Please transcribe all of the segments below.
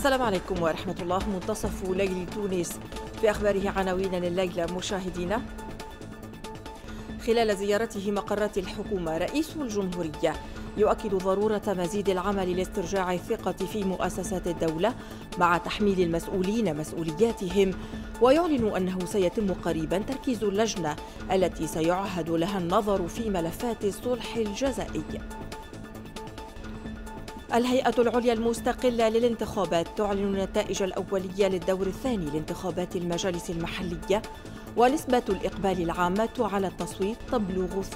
السلام عليكم ورحمة الله منتصف ليل تونس في أخباره عناوين الليلة مشاهدينا خلال زيارته مقرات الحكومة رئيس الجمهورية يؤكد ضرورة مزيد العمل لاسترجاع الثقة في مؤسسات الدولة مع تحميل المسؤولين مسؤولياتهم ويعلن أنه سيتم قريبا تركيز اللجنة التي سيعهد لها النظر في ملفات الصلح الجزائي الهيئة العليا المستقلة للانتخابات تعلن النتائج الأولية للدور الثاني لانتخابات المجالس المحلية ونسبة الإقبال العامة على التصويت تبلغ 12.53%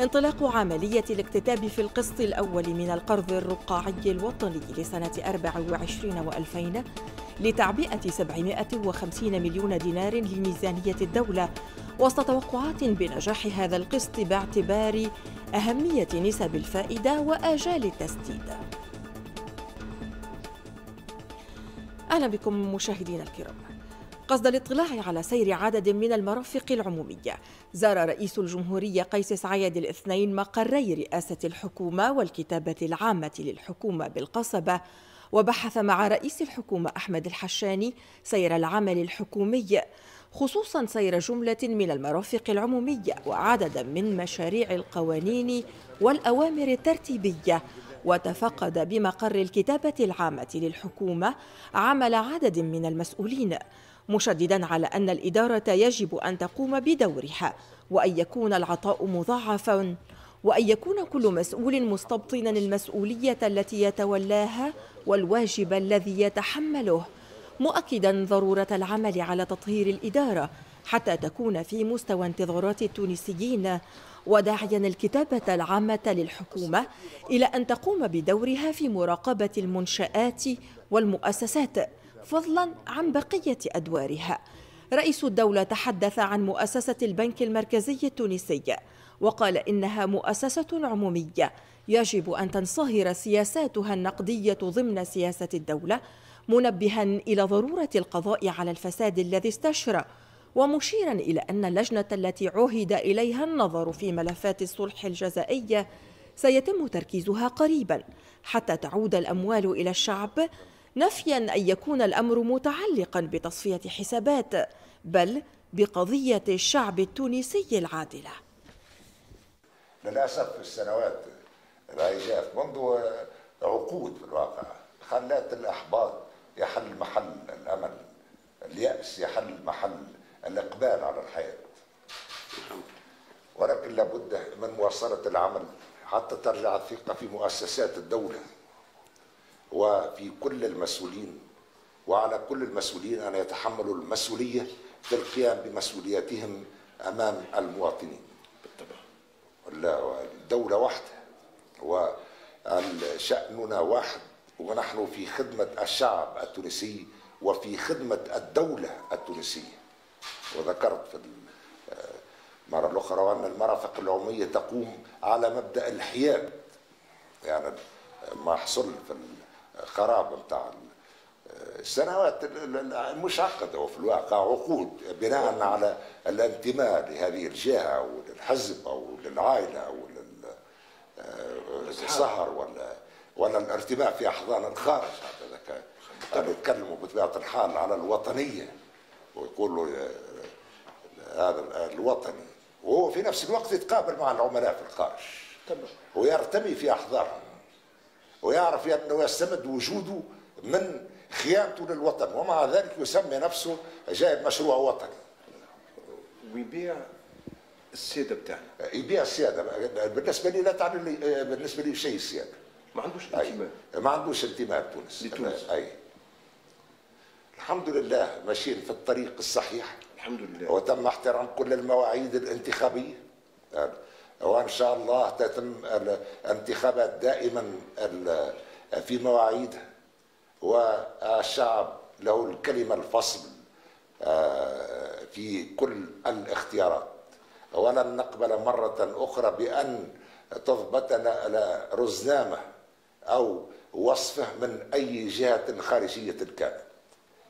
انطلاق عملية الاكتتاب في القسط الأول من القرض الرقاعي الوطني لسنة 24 و2000 لتعبئة 750 مليون دينار لميزانية الدولة وسط توقعات بنجاح هذا القسط باعتبار أهمية نسب الفائدة وآجال التسديد أهلا بكم مشاهدينا الكرام قصد الاطلاع على سير عدد من المرافق العمومية زار رئيس الجمهورية قيس سعيد الاثنين مقري رئاسة الحكومة والكتابة العامة للحكومة بالقصبة وبحث مع رئيس الحكومة أحمد الحشاني سير العمل الحكومي خصوصا سير جملة من المرافق العمومية وعددا من مشاريع القوانين والأوامر الترتيبية وتفقد بمقر الكتابة العامة للحكومة عمل عدد من المسؤولين مشددا على أن الإدارة يجب أن تقوم بدورها وأن يكون العطاء مضاعفا وأن يكون كل مسؤول مستبطنا المسؤولية التي يتولاها والواجب الذي يتحمله مؤكدا ضرورة العمل على تطهير الإدارة حتى تكون في مستوى انتظارات التونسيين وداعيا الكتابة العامة للحكومة إلى أن تقوم بدورها في مراقبة المنشآت والمؤسسات فضلا عن بقية أدوارها رئيس الدولة تحدث عن مؤسسة البنك المركزي التونسي وقال إنها مؤسسة عمومية يجب أن تنصهر سياساتها النقدية ضمن سياسة الدولة منبها إلى ضرورة القضاء على الفساد الذي استشرى ومشيرا إلى أن اللجنة التي عهد إليها النظر في ملفات الصلح الجزائية سيتم تركيزها قريبا حتى تعود الأموال إلى الشعب نفيا أن يكون الأمر متعلقا بتصفية حسابات بل بقضية الشعب التونسي العادلة للأسف في السنوات العجاف منذ عقود في الواقع خلات الأحباط يحل محل الأمل اليأس يحل محل الإقبال على الحياة ولكن لابد من مواصلة العمل حتى ترجع الثقة في مؤسسات الدولة وفي كل المسؤولين وعلى كل المسؤولين أن يتحملوا المسؤولية في القيام بمسؤولياتهم أمام المواطنين بالطبع الدولة واحدة وشأننا واحد ونحن في خدمة الشعب التونسي وفي خدمة الدولة التونسية وذكرت في آه، المرة الأخرى أن المرافق العمومية تقوم على مبدأ الحياد يعني ما حصل في الخراب بتاع آه، السنوات مش عقد وفي الواقع عقود بناء على الانتماء لهذه الجهة وللحزب أو للعائلة أو آه، للسهر ولا ولا الارتباع في احضان الخارج هذا كان كانوا يتكلموا بطبيعه الحال على الوطنيه ويقولوا هذا الوطني وهو في نفس الوقت يتقابل مع العملاء في الخارج تمام ويرتمي في احضانهم ويعرف انه يستمد وجوده من خيانته للوطن ومع ذلك يسمي نفسه جايب مشروع وطني ويبيع السياده بتاعنا يبيع السياده بالنسبه لي لا تعني لي بالنسبه لي شيء السياده ما عندوش انتماء ما عندوش انتماء بتونس لتونس اي الحمد لله ماشيين في الطريق الصحيح الحمد لله وتم احترام كل المواعيد الانتخابيه أه، وان شاء الله تتم الانتخابات دائما في مواعيدها والشعب له الكلمه الفصل أه، في كل الاختيارات ولن نقبل مره اخرى بان تضبطنا على رزنامه أو وصفه من أي جهة خارجية كانت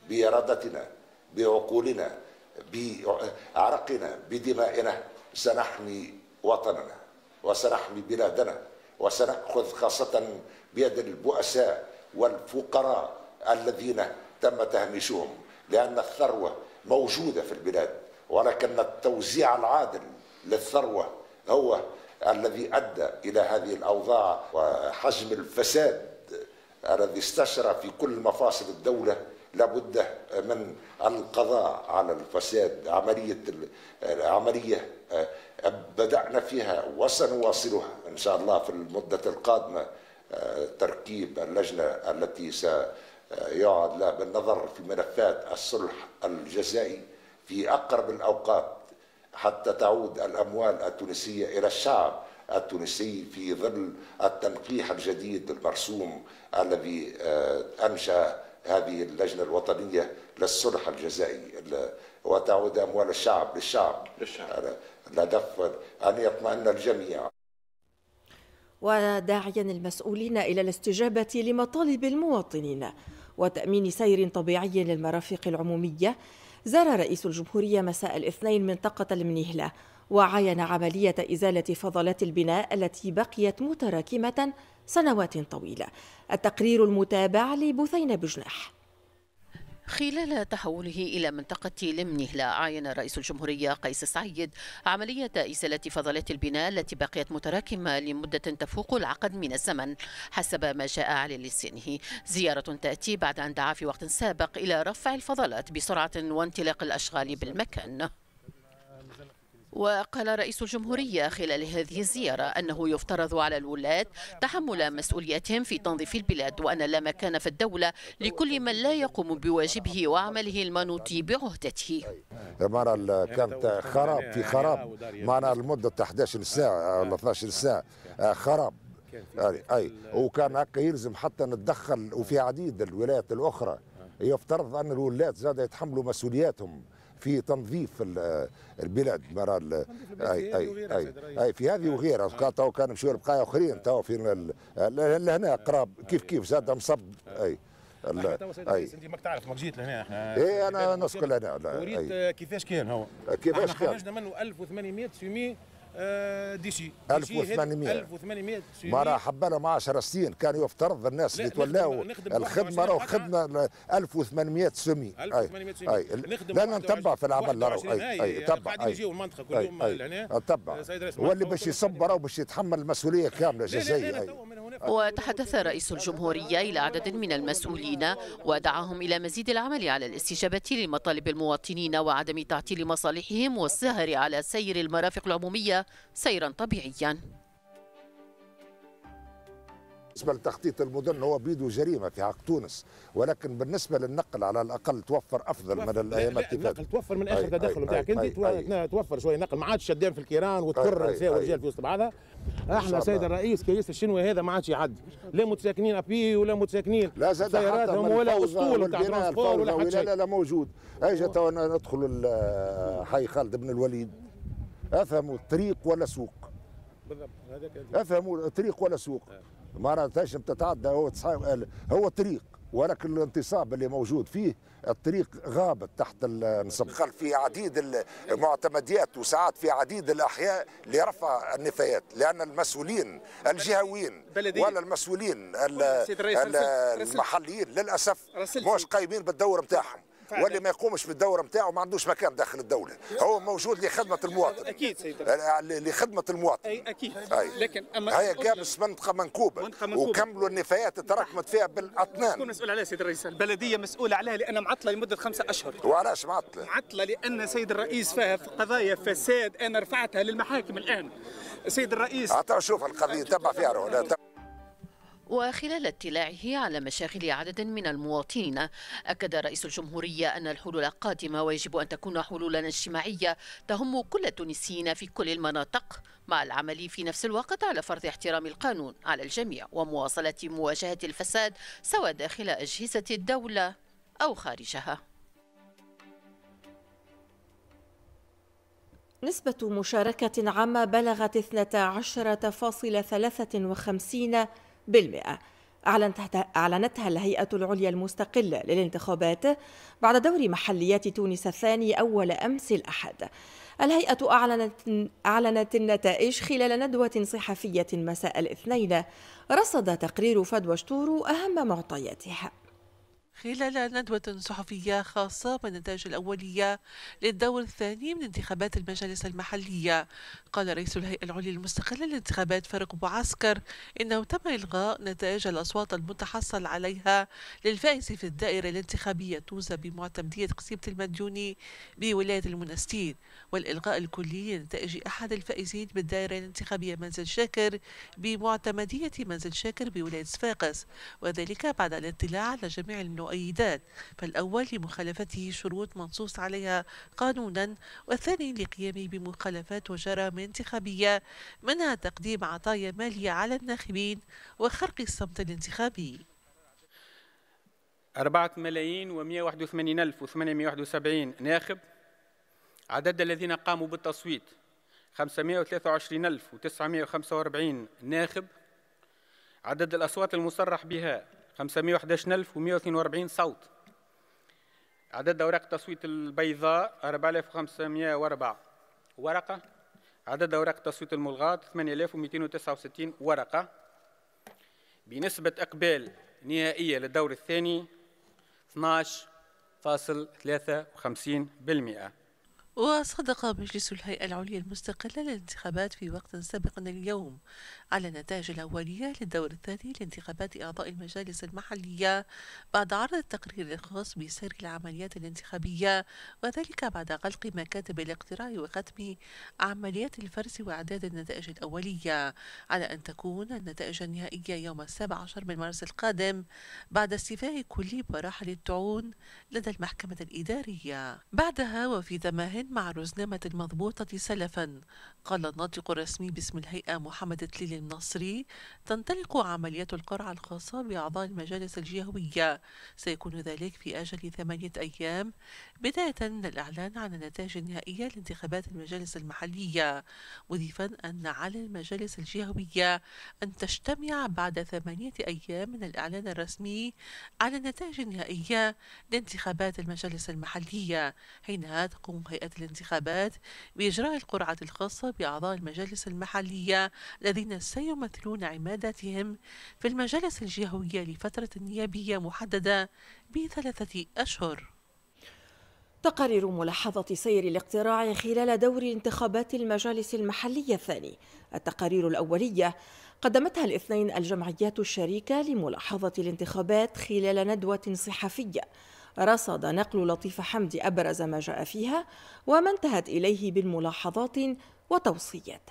بإرادتنا بعقولنا بعرقنا بدمائنا سنحمي وطننا وسنحمي بلادنا وسنأخذ خاصة بيد البؤساء والفقراء الذين تم تهميشهم لأن الثروة موجودة في البلاد ولكن التوزيع العادل للثروة هو الذي ادى الى هذه الاوضاع وحجم الفساد الذي استشرى في كل مفاصل الدوله لابد من القضاء على الفساد عمليه عمليه آه، بدانا فيها وسنواصلها ان شاء الله في المده القادمه آه، تركيب اللجنه التي سيعاد لها بالنظر في ملفات الصلح الجزائي في اقرب الاوقات حتى تعود الأموال التونسية إلى الشعب التونسي في ظل التنقيح الجديد المرسوم الذي آه، أنشأ هذه اللجنة الوطنية للصلح الجزائي وتعود أموال الشعب للشعب, للشعب. الهدف أن يطمئن الجميع وداعيا المسؤولين إلى الاستجابة لمطالب المواطنين وتأمين سير طبيعي للمرافق العمومية زار رئيس الجمهورية مساء الاثنين منطقة المنيهلة وعاين عملية إزالة فضلات البناء التي بقيت متراكمة سنوات طويلة التقرير المتابع لبثينة بجناح خلال تحوله إلى منطقة لمنهلا عين رئيس الجمهورية قيس سعيد عملية إزالة فضلات البناء التي بقيت متراكمة لمدة تفوق العقد من الزمن حسب ما جاء على لسانه زيارة تأتي بعد أن دعا في وقت سابق إلى رفع الفضلات بسرعة وانطلاق الأشغال بالمكان وقال رئيس الجمهورية خلال هذه الزيارة أنه يفترض على الولاة تحمل مسؤوليتهم في تنظيف البلاد وأن لا مكان في الدولة لكل من لا يقوم بواجبه وعمله المنوط بعهدته مرة كانت خراب في خراب معنا لمدة 11 ساعة ولا 12 ساعة آه، خراب يعني، اي وكان هكا يلزم حتى نتدخل وفي عديد الولايات الاخرى يفترض ان الولاة زاد يتحملوا مسؤولياتهم في تنظيف البلاد مرة اي اي اي, أي في هذه وغيرها تو كان مشيو لبقايا اخرين تو في لهنا قراب كيف كيف زاد مصب اي اي انت ماك تعرف ماك جيت لهنا احنا إيه، اي انا نسكن هنا وريت كيفاش كان هو كيفاش كان خرجنا منه 1800 سومي ديشي 1800 1800 ما راه حبانا مع 10 سنين كان يفترض الناس اللي تولاو الخدمه راهو خدمه 1800 سمي 1800 سمي لان نتبع في العمل راهو اي اي يعني تبع اي يجيو المنطقه كل يوم لهنا تبع واللي باش يصب راهو باش يتحمل المسؤوليه كامله جزائيه وتحدث رئيس الجمهورية إلى عدد من المسؤولين ودعاهم إلى مزيد العمل على الاستجابة لمطالب المواطنين وعدم تعطيل مصالحهم والسهر على سير المرافق العمومية سيرا طبيعيا بالنسبه لتخطيط المدن هو بيده جريمه في حق تونس ولكن بالنسبه للنقل على الاقل توفر افضل توفر. من الأيام اللي فاتت توفر من اخر تدخل نتاعك انت توفر شويه نقل ما عادش شدام في الكيران وتكر النساء والرجال في وسط بعضها احنا سيد الرئيس كيس الشنوي هذا ما عادش يعدي لا متساكنين ابي ولا متساكنين لا زاد سياراتهم ولا اسطول تاع ترانسبور ولا حتى لا لا موجود اجا ندخل حي خالد بن الوليد افهموا طريق ولا سوق بالضبط هذاك افهموا طريق ولا سوق ما رانتهاش بتتعدى هو هو طريق ولكن الانتصاب اللي موجود فيه الطريق غابت تحت النصب دخل في عديد المعتمديات وساعات في عديد الاحياء لرفع النفايات لان المسؤولين الجهويين ولا المسؤولين المحليين للاسف مش قايمين بالدور نتاعهم واللي ما يقومش بالدوره نتاعو ما عندوش مكان داخل الدوله هو موجود لخدمه المواطن اكيد سيد لخدمه المواطن أي اكيد أي. لكن اما هي قابس منطقه منكوبه, منطقة منكوبة. وكملوا النفايات تراكمت فيها بالاطنان شكون مسؤول عليها سيد الرئيس البلديه مسؤوله عليها لانها معطله لمده خمسة اشهر وعلاش معطله معطله لان سيد الرئيس فيها في قضايا فساد انا رفعتها للمحاكم الان سيد الرئيس اعطاه شوف القضيه تبع فيها روح وخلال اطلاعه على مشاغل عدد من المواطنين أكد رئيس الجمهورية أن الحلول القادمة ويجب أن تكون حلولا اجتماعية تهم كل التونسيين في كل المناطق مع العمل في نفس الوقت على فرض احترام القانون على الجميع ومواصلة مواجهة الفساد سواء داخل أجهزة الدولة أو خارجها نسبة مشاركة عامة بلغت 12.53 بالمئة أعلنتها الهيئة العليا المستقلة للانتخابات بعد دور محليات تونس الثاني أول أمس الأحد الهيئة أعلنت, أعلنت النتائج خلال ندوة صحفية مساء الاثنين رصد تقرير فدوى شتورو أهم معطياتها خلال ندوة صحفية خاصة بالنتائج الأولية للدور الثاني من انتخابات المجالس المحلية قال رئيس الهيئة العليا المستقلة للانتخابات فاروق بوعسكر إنه تم إلغاء نتائج الأصوات المتحصل عليها للفائز في الدائرة الانتخابية توزة بمعتمدية قصيبة المديوني بولاية المنستير والإلغاء الكلي لنتائج أحد الفائزين بالدائرة الانتخابية منزل شاكر بمعتمدية منزل شاكر بولاية صفاقس وذلك بعد الاطلاع على جميع النوع المؤيدات فالأول لمخالفته شروط منصوص عليها قانونا والثاني لقيامه بمخالفات وجرائم انتخابية منها تقديم عطايا مالية على الناخبين وخرق الصمت الانتخابي 4 ملايين و وثمانين ألف واحد وسبعين ناخب عدد الذين قاموا بالتصويت 523945 ناخب عدد الأصوات المصرح بها 511142 صوت عدد أوراق التصويت البيضاء 4504 ورقة عدد أوراق التصويت الملغاة 8269 ورقة بنسبة إقبال نهائية للدور الثاني 12.53% وصدق مجلس الهيئة العليا المستقلة للانتخابات في وقت سابق اليوم على النتائج الأولية للدور الثاني لانتخابات أعضاء المجالس المحلية بعد عرض التقرير الخاص بسير العمليات الانتخابية وذلك بعد غلق مكاتب الاقتراع وختم عمليات الفرز وإعداد النتائج الأولية على أن تكون النتائج النهائية يوم السابع عشر من مارس القادم بعد استيفاء كل مراحل الطعون لدى المحكمة الإدارية بعدها وفي ذمه مع رزنامة المضبوطة سلفا قال الناطق الرسمي باسم الهيئة محمد تليل النصري تنطلق عملية القرعة الخاصة بأعضاء المجالس الجهوية سيكون ذلك في أجل ثمانية أيام بداية من الإعلان عن النتائج النهائية لانتخابات المجالس المحلية مضيفا أن على المجالس الجهوية أن تجتمع بعد ثمانية أيام من الإعلان الرسمي على النتائج النهائية لانتخابات المجالس المحلية حينها تقوم هيئة الانتخابات بإجراء القرعة الخاصة بأعضاء المجالس المحلية الذين سيمثلون عماداتهم في المجالس الجهوية لفترة نيابية محددة بثلاثة أشهر تقارير ملاحظة سير الاقتراع خلال دور انتخابات المجالس المحلية الثاني التقارير الأولية قدمتها الاثنين الجمعيات الشريكة لملاحظة الانتخابات خلال ندوة صحفية رصد نقل لطيف حمدي أبرز ما جاء فيها وما انتهت إليه بالملاحظات وتوصيات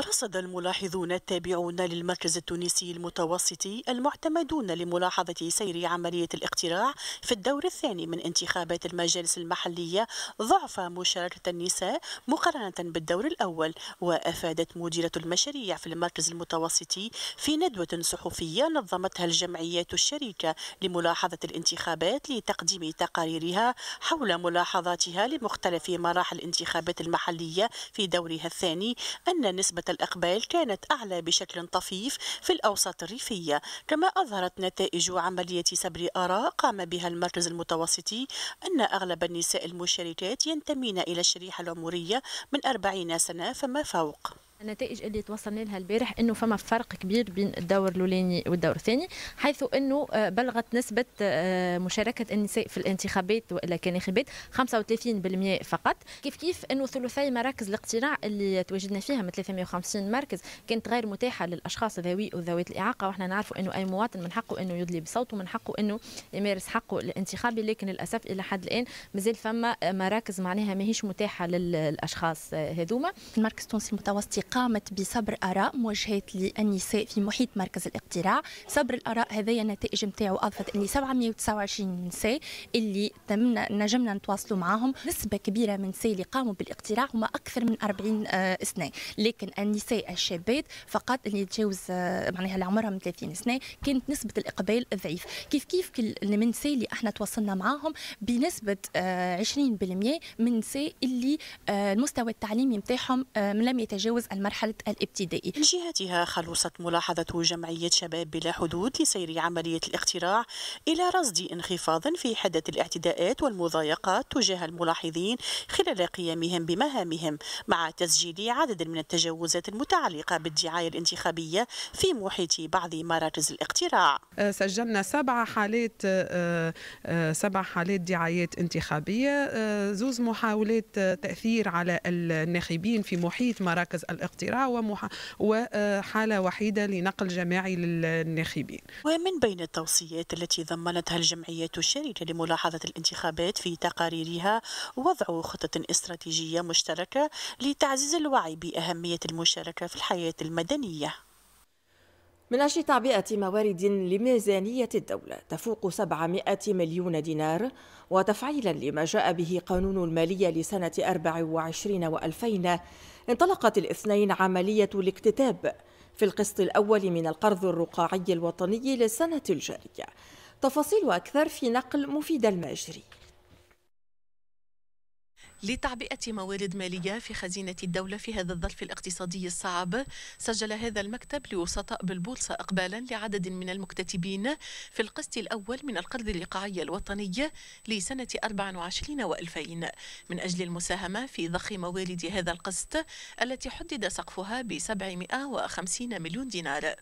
رصد الملاحظون التابعون للمركز التونسي المتوسطي المعتمدون لملاحظة سير عملية الاقتراع في الدور الثاني من انتخابات المجالس المحلية ضعف مشاركة النساء مقارنة بالدور الأول وأفادت مديرة المشاريع في المركز المتوسطي في ندوة صحفية نظمتها الجمعيات الشريكة لملاحظة الانتخابات لتقديم تقاريرها حول ملاحظاتها لمختلف مراحل الانتخابات المحلية في دورها الثاني أن نسبة الإقبال كانت أعلى بشكل طفيف في الأوساط الريفية كما أظهرت نتائج عملية سبر آراء قام بها المركز المتوسطي أن أغلب النساء المشاركات ينتمين إلى الشريحة العمرية من أربعين سنة فما فوق النتائج اللي توصلنا لها البارح انه فما فرق كبير بين الدور الاولاني والدور الثاني حيث انه آه، بلغت نسبه آه، مشاركه النساء في الانتخابات والا كناخبات 35% فقط كيف كيف انه ثلثي مراكز الاقتراع اللي تواجدنا فيها من 350 مركز كانت غير متاحه للاشخاص ذوي وذوات الاعاقه واحنا نعرفوا انه اي مواطن من حقه انه يدلي بصوته من حقه انه يمارس حقه الانتخابي لكن للاسف الى حد الان مازال فما آه، مراكز معناها ماهيش متاحه للاشخاص هذوما المركز التونسي المتوسطي قامت بصبر اراء موجهه للنساء في محيط مركز الاقتراع صبر الاراء هذايا النتائج نتاعو اضفت ان 729 نساء اللي تمنا نجمنا نتواصلوا معاهم نسبه كبيره من النساء اللي قاموا بالاقتراع هما اكثر من 40 سنه آه، لكن النساء الشابات فقط اللي تجاوز آه، معناها اللي عمرها من 30 سنه كانت نسبه الاقبال ضعيف كيف كيف من النساء اللي احنا تواصلنا معاهم بنسبه 20% آه، من النساء اللي المستوى التعليمي نتاعهم لم يتجاوز المرحلة الابتدائي من جهتها خلصت ملاحظة جمعية شباب بلا حدود لسير عملية الاختراع إلى رصد انخفاض في حدة الاعتداءات والمضايقات تجاه الملاحظين خلال قيامهم بمهامهم مع تسجيل عدد من التجاوزات المتعلقة بالدعاية الانتخابية في محيط بعض مراكز الاقتراع أه، سجلنا سبع حالات أه، أه، سبع حالات دعايات انتخابية زوز محاولات تأثير على الناخبين في محيط مراكز الاقتراع الاقتراع وحالة وحيدة لنقل جماعي للناخبين ومن بين التوصيات التي ضمنتها الجمعيات الشريكة لملاحظة الانتخابات في تقاريرها وضع خطة استراتيجية مشتركة لتعزيز الوعي بأهمية المشاركة في الحياة المدنية من أجل تعبئة موارد لميزانية الدولة تفوق 700 مليون دينار وتفعيلا لما جاء به قانون المالية لسنة 24 و2000 انطلقت الاثنين عملية الاكتتاب في القسط الأول من القرض الرقاعي الوطني للسنة الجارية تفاصيل أكثر في نقل مفيد الماجري لتعبئة موارد مالية في خزينة الدولة في هذا الظرف الاقتصادي الصعب سجل هذا المكتب لوسطاء بالبورصة إقبالا لعدد من المكتتبين في القسط الأول من القرض الإيقاعي الوطني لسنة 24 و2000 من أجل المساهمة في ضخ موارد هذا القسط التي حدد سقفها ب 750 مليون دينار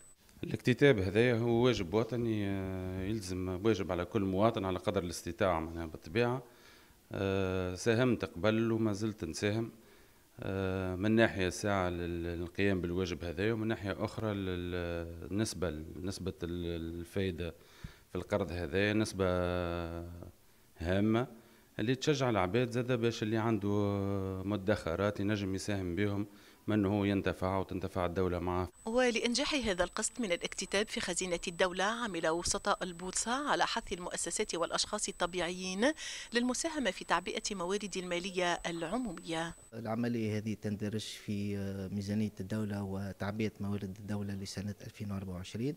الاكتتاب هذايا هو واجب وطني آه، يلزم واجب على كل مواطن على قدر الاستطاعة معناها بالطبيعة آه، ساهمت قبل وما زلت نساهم آه، من ناحية ساعة للقيام بالواجب هذا ومن ناحية أخرى النسبة نسبة الفايدة في القرض هذا نسبة هامة اللي تشجع العباد زادة باش اللي عنده مدخرات ينجم يساهم بهم من هو ينتفع وتنتفع الدولة معه ولإنجاح هذا القصد من الاكتتاب في خزينة الدولة عمل وسطاء البورصة على حث المؤسسات والأشخاص الطبيعيين للمساهمة في تعبئة موارد المالية العمومية العملية هذه تندرج في ميزانية الدولة وتعبئة موارد الدولة لسنة 2024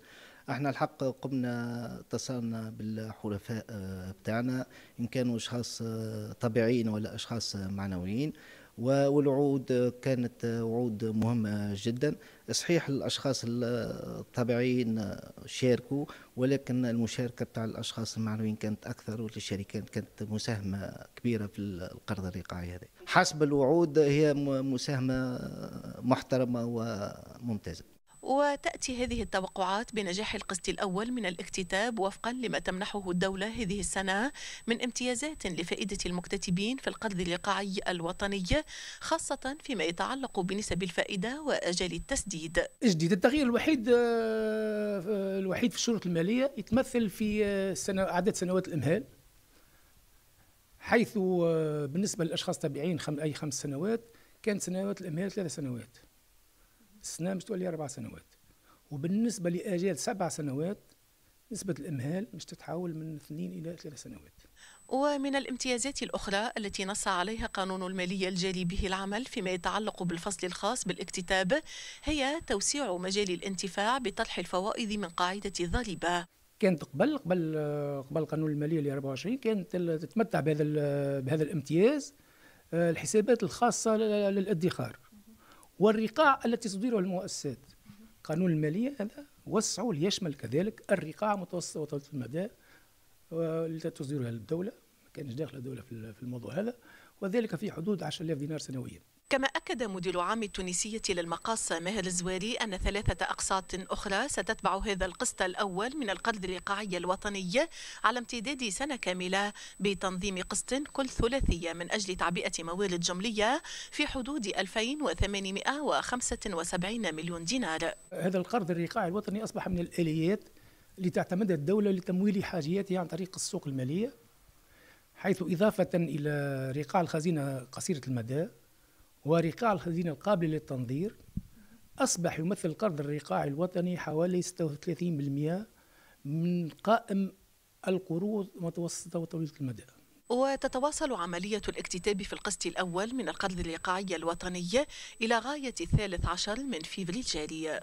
احنا الحق قمنا اتصلنا بالحلفاء بتاعنا ان كانوا اشخاص طبيعيين ولا اشخاص معنويين والوعود كانت وعود مهمة جدا صحيح الأشخاص الطبيعيين شاركوا ولكن المشاركة بتاع الأشخاص المعنويين كانت أكثر والشركات كانت مساهمة كبيرة في القرض الرقعي هذا حسب الوعود هي مساهمة محترمة وممتازة وتأتي هذه التوقعات بنجاح القسط الأول من الاكتتاب وفقا لما تمنحه الدولة هذه السنة من امتيازات لفائدة المكتتبين في القرض الإيقاعي الوطني خاصة فيما يتعلق بنسب الفائدة وأجل التسديد جديد التغيير الوحيد آه، آه، الوحيد في الشروط المالية يتمثل في آه، عدد سنوات الإمهال حيث بالنسبة للأشخاص التابعين أي خمس سنوات كانت سنوات الإمهال ثلاث سنوات السنه مش تولي اربع سنوات وبالنسبه لاجيال سبع سنوات نسبة الإمهال مش تتحول من اثنين إلى ثلاث سنوات ومن الامتيازات الأخرى التي نص عليها قانون المالية الجاري به العمل فيما يتعلق بالفصل الخاص بالاكتتاب هي توسيع مجال الانتفاع بطرح الفوائد من قاعدة الضريبة كانت قبل قبل قبل قانون المالية اللي 24 كانت تتمتع بهذا بهذا الامتياز آه، الحسابات الخاصة للادخار والرقاع التي تصدرها المؤسسات قانون المالية هذا وسعه ليشمل كذلك الرقاع متوسطة وطويلة المدى آه، التي تصدرها الدولة ما كانش داخل الدولة في الموضوع هذا وذلك في حدود 10000 دينار سنويا كما أكد مدير عام التونسية للمقاصة ماهر الزواري أن ثلاثة أقساط أخرى ستتبع هذا القسط الأول من القرض الإيقاعي الوطني على امتداد سنة كاملة بتنظيم قسط كل ثلاثية من أجل تعبئة موارد جملية في حدود 2875 مليون دينار هذا القرض الإيقاعي الوطني أصبح من الآليات اللي تعتمدها الدولة لتمويل حاجياتها عن طريق السوق المالية حيث إضافة إلى رقاع الخزينة قصيرة المدى ورقاع الخزينة القابلة للتنظير أصبح يمثل قرض الرقاع الوطني حوالي 36% من قائم القروض متوسطة وطويلة المدى وتتواصل عملية الاكتتاب في القسط الأول من القرض الإيقاعي الوطني إلى غاية الثالث عشر من فيفري الجاري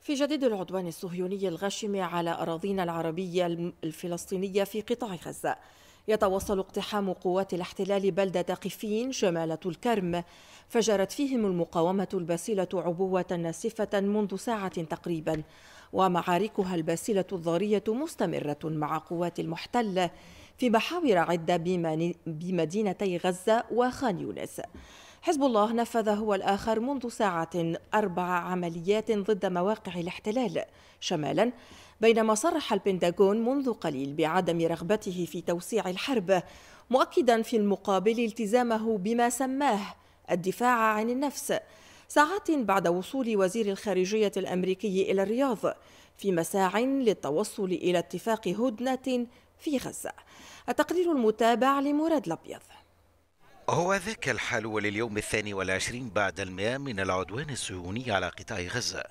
في جديد العدوان الصهيوني الغاشم على أراضينا العربية الفلسطينية في قطاع غزة يتواصل اقتحام قوات الاحتلال بلدة قفين شمالة الكرم فجرت فيهم المقاومة الباسلة عبوة ناسفة منذ ساعة تقريبا ومعاركها الباسلة الضارية مستمرة مع قوات المحتلة في محاور عدة بمدينتي غزة وخان يونس حزب الله نفذ هو الآخر منذ ساعة أربع عمليات ضد مواقع الاحتلال شمالا بينما صرح البنتاغون منذ قليل بعدم رغبته في توسيع الحرب مؤكدا في المقابل التزامه بما سماه الدفاع عن النفس ساعات بعد وصول وزير الخارجية الأمريكي إلى الرياض في مساع للتوصل إلى اتفاق هدنة في غزة التقرير المتابع لمراد الأبيض هو ذاك الحال ولليوم الثاني والعشرين بعد المئة من العدوان الصهيوني على قطاع غزة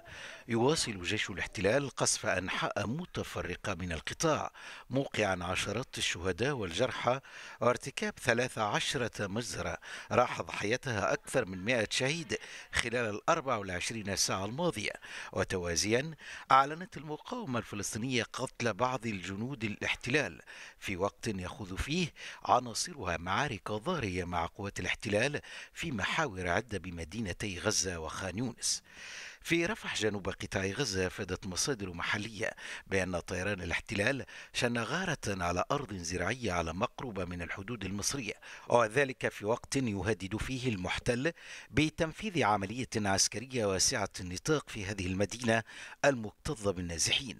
يواصل جيش الاحتلال قصف أنحاء متفرقة من القطاع موقعا عشرات الشهداء والجرحى وارتكاب 13 مجزرة راح ضحيتها أكثر من 100 شهيد خلال ال 24 ساعة الماضية وتوازيا أعلنت المقاومة الفلسطينية قتل بعض الجنود الاحتلال في وقت يخوض فيه عناصرها معارك ضارية مع قوات الاحتلال في محاور عدة بمدينتي غزة وخان يونس في رفح جنوب قطاع غزة أفادت مصادر محلية بأن طيران الاحتلال شن غارة على أرض زراعية على مقربة من الحدود المصرية وذلك في وقت يهدد فيه المحتل بتنفيذ عملية عسكرية واسعة النطاق في هذه المدينة المكتظة بالنازحين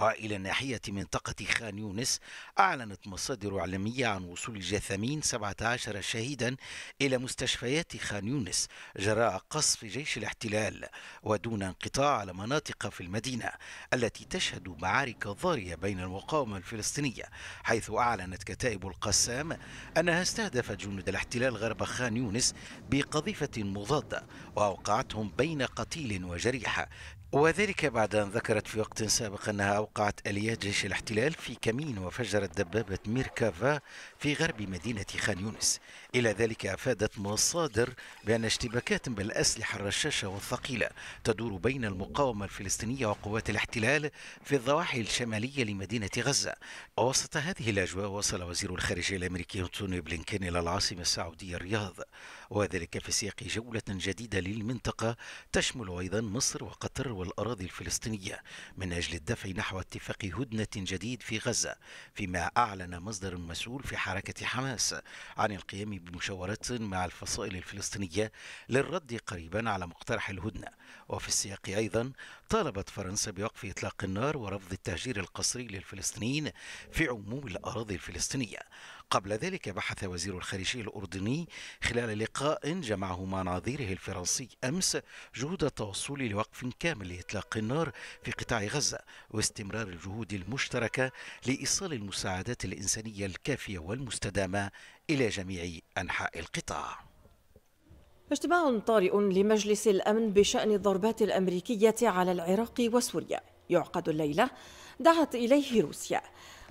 وإلى ناحية منطقة خان يونس أعلنت مصادر علمية عن وصول جثمين 17 شهيدا إلى مستشفيات خان يونس جراء قصف جيش الاحتلال ود دون انقطاع على مناطق في المدينة التي تشهد معارك ضارية بين المقاومة الفلسطينية حيث أعلنت كتائب القسام أنها استهدفت جنود الاحتلال غرب خان يونس بقذيفة مضادة وأوقعتهم بين قتيل وجريح وذلك بعد أن ذكرت في وقت سابق أنها أوقعت أليات جيش الاحتلال في كمين وفجرت دبابة ميركافا في غرب مدينة خان يونس إلى ذلك أفادت مصادر بأن اشتباكات بالأسلحة الرشاشة والثقيلة تدور بين المقاومة الفلسطينية وقوات الاحتلال في الضواحي الشمالية لمدينة غزة وسط هذه الأجواء وصل وزير الخارجية الأمريكي أنتوني بلينكين إلى العاصمة السعودية الرياض وذلك في سياق جولة جديدة للمنطقة تشمل أيضا مصر وقطر والأراضي الفلسطينية من أجل الدفع نحو اتفاق هدنة جديد في غزة فيما أعلن مصدر مسؤول في حركة حماس عن القيام مشاورات مع الفصائل الفلسطينية للرد قريبا على مقترح الهدنة وفي السياق أيضا طالبت فرنسا بوقف إطلاق النار ورفض التهجير القسري للفلسطينيين في عموم الأراضي الفلسطينية قبل ذلك بحث وزير الخارجية الأردني خلال لقاء جمعه مع ناظيره الفرنسي أمس جهود التوصل لوقف كامل لإطلاق النار في قطاع غزة واستمرار الجهود المشتركة لإيصال المساعدات الإنسانية الكافية والمستدامة إلى جميع أنحاء القطاع اجتماع طارئ لمجلس الأمن بشأن الضربات الأمريكية على العراق وسوريا يعقد الليلة دعت إليه روسيا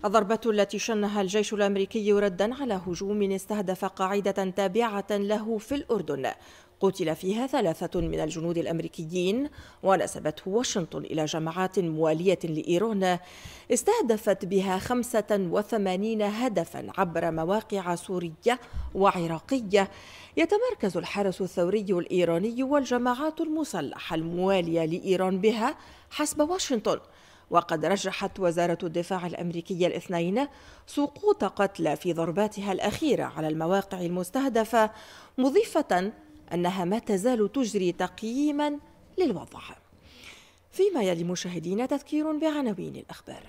الضربة التي شنها الجيش الأمريكي ردا على هجوم استهدف قاعدة تابعة له في الأردن قتل فيها ثلاثة من الجنود الأمريكيين ونسبته واشنطن إلى جماعات موالية لإيران استهدفت بها 85 هدفا عبر مواقع سورية وعراقية يتمركز الحرس الثوري الإيراني والجماعات المسلحة الموالية لإيران بها حسب واشنطن وقد رجحت وزارة الدفاع الأمريكية الاثنين سقوط قتلى في ضرباتها الأخيرة على المواقع المستهدفة مضيفة أنها ما تزال تجري تقييما للوضع فيما يلي مشاهدينا تذكير بعناوين الأخبار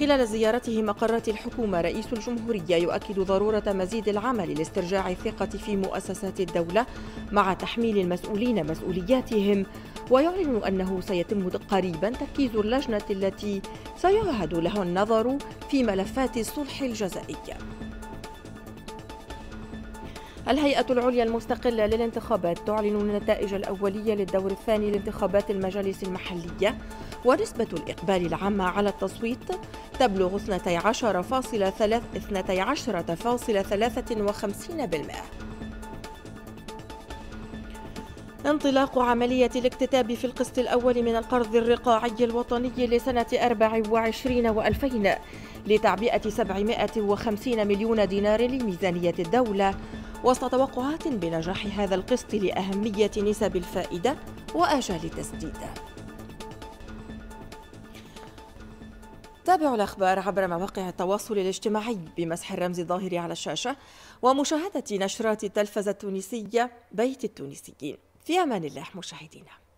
خلال زيارته مقرات الحكومة رئيس الجمهورية يؤكد ضرورة مزيد العمل لاسترجاع الثقة في مؤسسات الدولة مع تحميل المسؤولين مسؤولياتهم ويعلن أنه سيتم قريبا تركيز اللجنة التي سيعهد لها النظر في ملفات الصلح الجزائية الهيئة العليا المستقلة للانتخابات تعلن النتائج الأولية للدور الثاني لانتخابات المجالس المحلية ونسبة الإقبال العامة على التصويت تبلغ 12.3 12.53% انطلاق عملية الاكتتاب في القسط الأول من القرض الرقاعي الوطني لسنة 24 و2000 لتعبئة 750 مليون دينار لميزانية الدولة وسط توقعات بنجاح هذا القسط لأهمية نسب الفائدة وآجال التسديد تابعوا الأخبار عبر مواقع التواصل الاجتماعي بمسح الرمز الظاهر على الشاشة ومشاهدة نشرات التلفزة التونسية بيت التونسيين في امان الله مشاهدينا